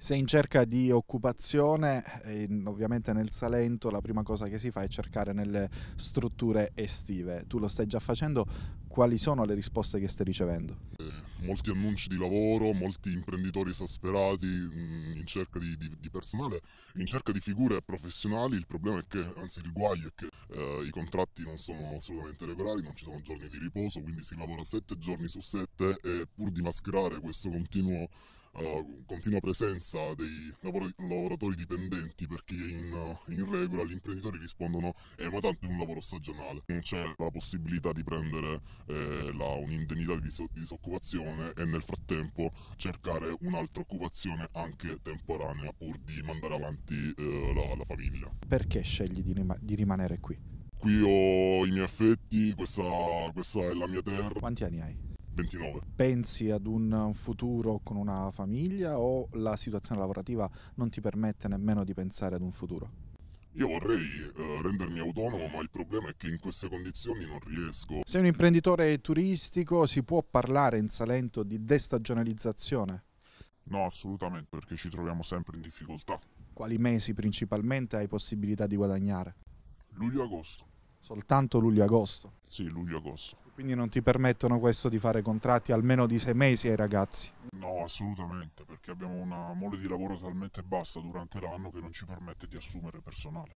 sei in cerca di occupazione, eh, ovviamente nel Salento la prima cosa che si fa è cercare nelle strutture estive. Tu lo stai già facendo, quali sono le risposte che stai ricevendo? Eh, molti annunci di lavoro, molti imprenditori esasperati mm, in cerca di, di, di, personale, in cerca di figure professionali. Il problema è che, anzi il guaio è che eh, i contratti non sono assolutamente regolari, non ci sono giorni di riposo, quindi si lavora sette giorni su sette e pur di mascherare questo continuo uh, continua presenza dei lavora- lavoratori dipendenti perché in, in, regola gli imprenditori rispondono eh ma tanto è un lavoro stagionale non c'è la possibilità di prendere eh, la, un'indennità di, dis- di, disoccupazione e nel frattempo cercare un'altra occupazione anche temporanea pur di mandare avanti eh, la, la, famiglia perché scegli di, rima- di rimanere qui? qui ho i miei affetti, questa, questa, è la mia terra. Quanti anni hai? 29. Pensi ad un, futuro con una famiglia o la situazione lavorativa non ti permette nemmeno di pensare ad un futuro? Io vorrei eh, rendermi autonomo, ma il problema è che in queste condizioni non riesco. Sei un imprenditore turistico, si può parlare in Salento di destagionalizzazione? No, assolutamente, perché ci troviamo sempre in difficoltà. Quali mesi principalmente hai possibilità di guadagnare? Luglio-agosto. Soltanto luglio-agosto? Sì, luglio-agosto. Quindi non ti permettono questo di fare contratti almeno di sei mesi ai ragazzi? No, assolutamente, perché abbiamo una mole di lavoro talmente bassa durante l'anno che non ci permette di assumere personale.